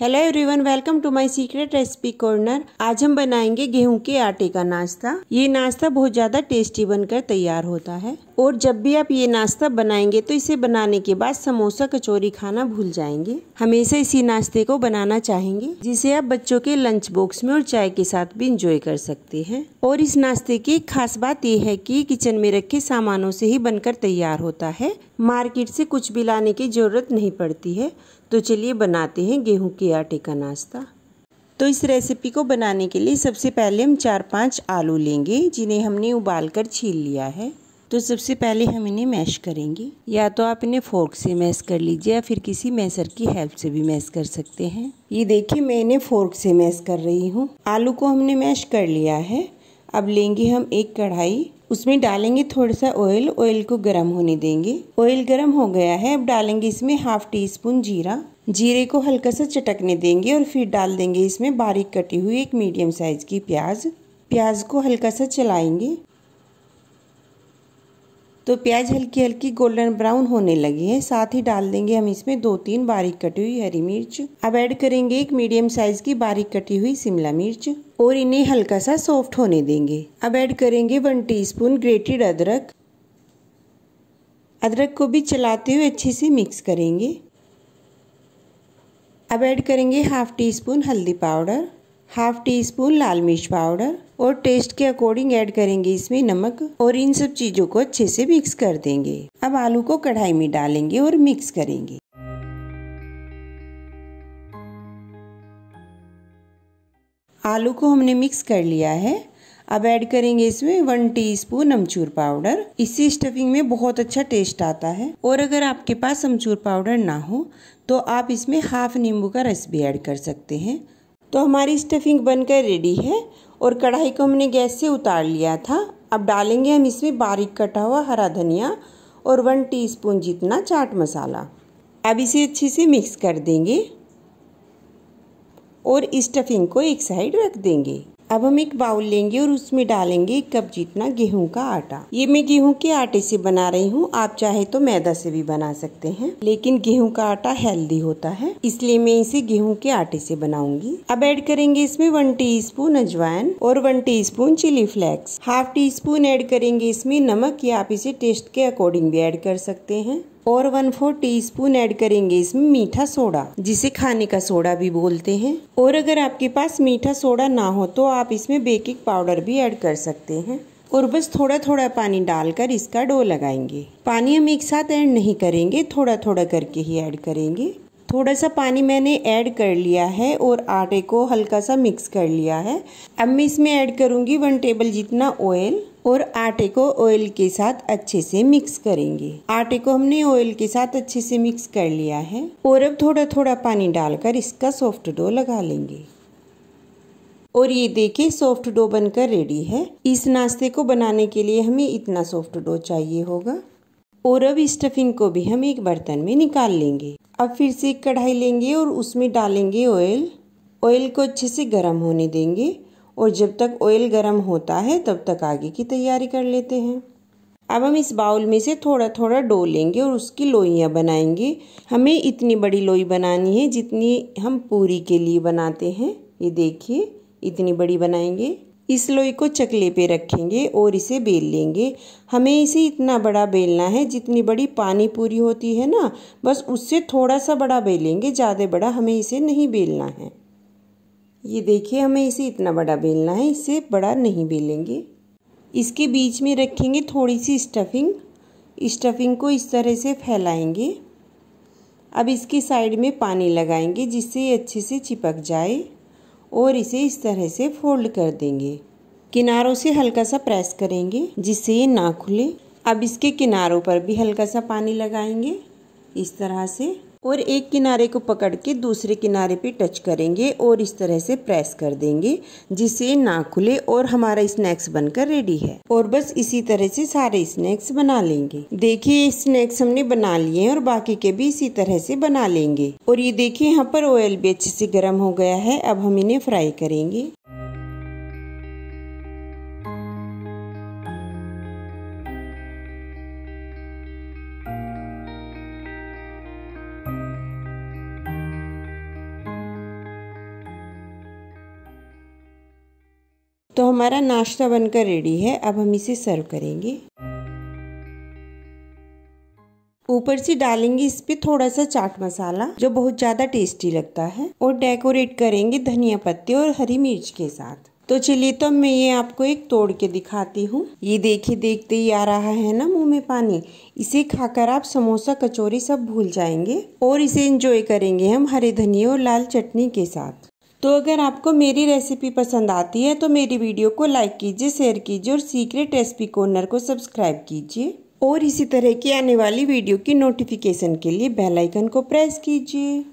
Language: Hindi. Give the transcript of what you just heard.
hello everyone welcome to my secret recipe corner आज हम बनाएंगे गेहूं के आटे का नाश्ता ये नाश्ता बहुत ज़्यादा टेस्टी बनकर तैयार होता है और जब भी आप ये नाश्ता बनाएंगे तो इसे बनाने के बाद समोसा कचौरी खाना भूल जाएंगे हमेशा इसी नाश्ते को बनाना चाहेंगे जिसे आप बच्चों के लंच बॉक्स में और चाय के साथ भी इंजॉय कर सकते हैं और इस नाश्ते की खास बात यह है कि किचन में रखे सामानों से ही बनकर तैयार होता है मार्केट से कुछ भी लाने की जरूरत नहीं पड़ती है तो चलिए बनाते हैं गेहूं के आटे का नाश्ता तो इस रेसिपी को बनाने के लिए सबसे पहले हम चार पांच आलू लेंगे जिन्हें हमने उबाल कर छील लिया है तो सबसे पहले हम इन्हें मैश करेंगे या तो आप इन्हें फोर्क से मैश कर लीजिए या फिर किसी मैसर की हेल्प से भी मैश कर सकते हैं ये देखिए मैं इन्हें फोर्क से मैश कर रही हूँ आलू को हमने मैश कर लिया है अब लेंगे हम एक कढ़ाई उसमें डालेंगे थोड़ा सा ऑयल ऑयल को गर्म होने देंगे ऑयल गर्म हो गया है अब डालेंगे इसमें हाफ टी स्पून जीरा जीरे को हल्का सा चटकने देंगे और फिर डाल देंगे इसमें बारीक कटी हुई एक मीडियम साइज की प्याज प्याज को हल्का सा चलाएंगे तो प्याज हल्की हल्की गोल्डन ब्राउन होने लगी है साथ ही डाल देंगे हम इसमें दो तीन बारीक कटी हुई हरी मिर्च अब ऐड करेंगे एक मीडियम साइज की बारीक कटी हुई शिमला मिर्च और इन्हें हल्का सा सॉफ्ट होने देंगे अब ऐड करेंगे वन टीस्पून ग्रेटेड अदरक अदरक को भी चलाते हुए अच्छे से मिक्स करेंगे अब ऐड करेंगे हाफ टी स्पून हल्दी पाउडर हाफ टी स्पून लाल मिर्च पाउडर और टेस्ट के अकॉर्डिंग ऐड करेंगे इसमें नमक और इन सब चीज़ों को अच्छे से मिक्स कर देंगे अब आलू को कढ़ाई में डालेंगे और मिक्स करेंगे आलू को हमने मिक्स कर लिया है अब ऐड करेंगे इसमें वन टीस्पून अमचूर पाउडर इससे स्टफिंग में बहुत अच्छा टेस्ट आता है और अगर आपके पास अमचूर पाउडर ना हो तो आप इसमें हाफ नींबू का रस भी ऐड कर सकते हैं तो हमारी स्टफिंग बनकर रेडी है और कढ़ाई को हमने गैस से उतार लिया था अब डालेंगे हम इसमें बारीक कटा हुआ हरा धनिया और वन टीस्पून जितना चाट मसाला अब इसे अच्छे से मिक्स कर देंगे और स्टफिंग को एक साइड रख देंगे अब हम एक बाउल लेंगे और उसमें डालेंगे एक कप जितना गेहूं का आटा ये मैं गेहूं के आटे से बना रही हूँ आप चाहे तो मैदा से भी बना सकते हैं लेकिन गेहूं का आटा हेल्दी होता है इसलिए मैं इसे गेहूं के आटे से बनाऊंगी अब ऐड करेंगे इसमें वन टी स्पून अजवाइन और one teaspoon chili flakes half teaspoon add करेंगे इसमें नमक या आप इसे टेस्ट के अकॉर्डिंग भी एड कर सकते हैं और one four teaspoon add करेंगे इसमें मीठा सोडा जिसे खाने का सोडा भी बोलते हैं और अगर आपके पास मीठा सोडा ना हो तो आप इसमें बेकिंग पाउडर भी ऐड कर सकते हैं और बस थोड़ा थोड़ा पानी डालकर इसका डो लगाएंगे पानी हम एक साथ ऐड नहीं करेंगे थोड़ा थोड़ा करके ही ऐड करेंगे थोड़ा सा पानी मैंने ऐड कर लिया है और आटे को हल्का सा मिक्स कर लिया है अब मैं इसमें ऐड करूँगी वन टेबल जितना ऑयल और आटे को ऑयल के साथ अच्छे से मिक्स करेंगे आटे को हमने ऑयल के साथ अच्छे से मिक्स कर लिया है और अब थोड़ा थोड़ा पानी डालकर इसका सॉफ्ट डो लगा लेंगे और ये देखिए सॉफ्ट डो बनकर रेडी है इस नाश्ते को बनाने के लिए हमें इतना सॉफ्ट डो चाहिए होगा और अब स्टफिंग को भी हम एक बर्तन में निकाल लेंगे अब फिर से एक कढ़ाई लेंगे और उसमें डालेंगे ऑयल ऑयल को अच्छे से गर्म होने देंगे और जब तक ऑयल गर्म होता है तब तक आगे की तैयारी कर लेते हैं अब हम इस बाउल में से थोड़ा थोड़ा डो लेंगे और उसकी लोइयाँ बनाएंगे हमें इतनी बड़ी लोई बनानी है जितनी हम पूरी के लिए बनाते हैं ये देखिए इतनी बड़ी बनाएंगे इस लोई को चकले पे रखेंगे और इसे बेल लेंगे हमें इसे इतना बड़ा बेलना है जितनी बड़ी पानी पूरी होती है ना बस उससे थोड़ा सा बड़ा बेलेंगे ज़्यादा बड़ा हमें इसे नहीं बेलना है ये देखिए हमें इसे इतना बड़ा बेलना है इसे बड़ा नहीं बेलेंगे इसके बीच में रखेंगे थोड़ी सी स्टफिंग स्टफिंग को इस तरह से फैलाएंगे अब इसके साइड में पानी लगाएंगे जिससे ये अच्छे से चिपक जाए और इसे इस तरह से फोल्ड कर देंगे किनारों से हल्का सा प्रेस करेंगे जिससे ये ना खुले अब इसके किनारों पर भी हल्का सा पानी लगाएंगे इस तरह से और एक किनारे को पकड़ के दूसरे किनारे पे टच करेंगे और इस तरह से प्रेस कर देंगे जिससे ना खुले और हमारा स्नैक्स बनकर रेडी है और बस इसी तरह से सारे स्नैक्स बना लेंगे देखिए स्नैक्स हमने बना लिए हैं और बाकी के भी इसी तरह से बना लेंगे और ये देखिए यहाँ पर ऑयल भी अच्छे से गर्म हो गया है अब हम इन्हें फ्राई करेंगे तो हमारा नाश्ता बनकर रेडी है अब हम इसे सर्व करेंगे ऊपर से डालेंगे इस पे थोड़ा सा चाट मसाला जो बहुत ज्यादा टेस्टी लगता है और डेकोरेट करेंगे धनिया पत्ते और हरी मिर्च के साथ तो चलिए तो मैं ये आपको एक तोड़ के दिखाती हूँ ये देखिए देखते ही आ रहा है ना मुंह में पानी इसे खाकर आप समोसा कचौरी सब भूल जाएंगे और इसे एंजॉय करेंगे हम हरे धनिया और लाल चटनी के साथ तो अगर आपको मेरी रेसिपी पसंद आती है तो मेरी वीडियो को लाइक कीजिए शेयर कीजिए और सीक्रेट रेसिपी कॉर्नर को सब्सक्राइब कीजिए और इसी तरह की आने वाली वीडियो की नोटिफिकेशन के लिए बेल आइकन को प्रेस कीजिए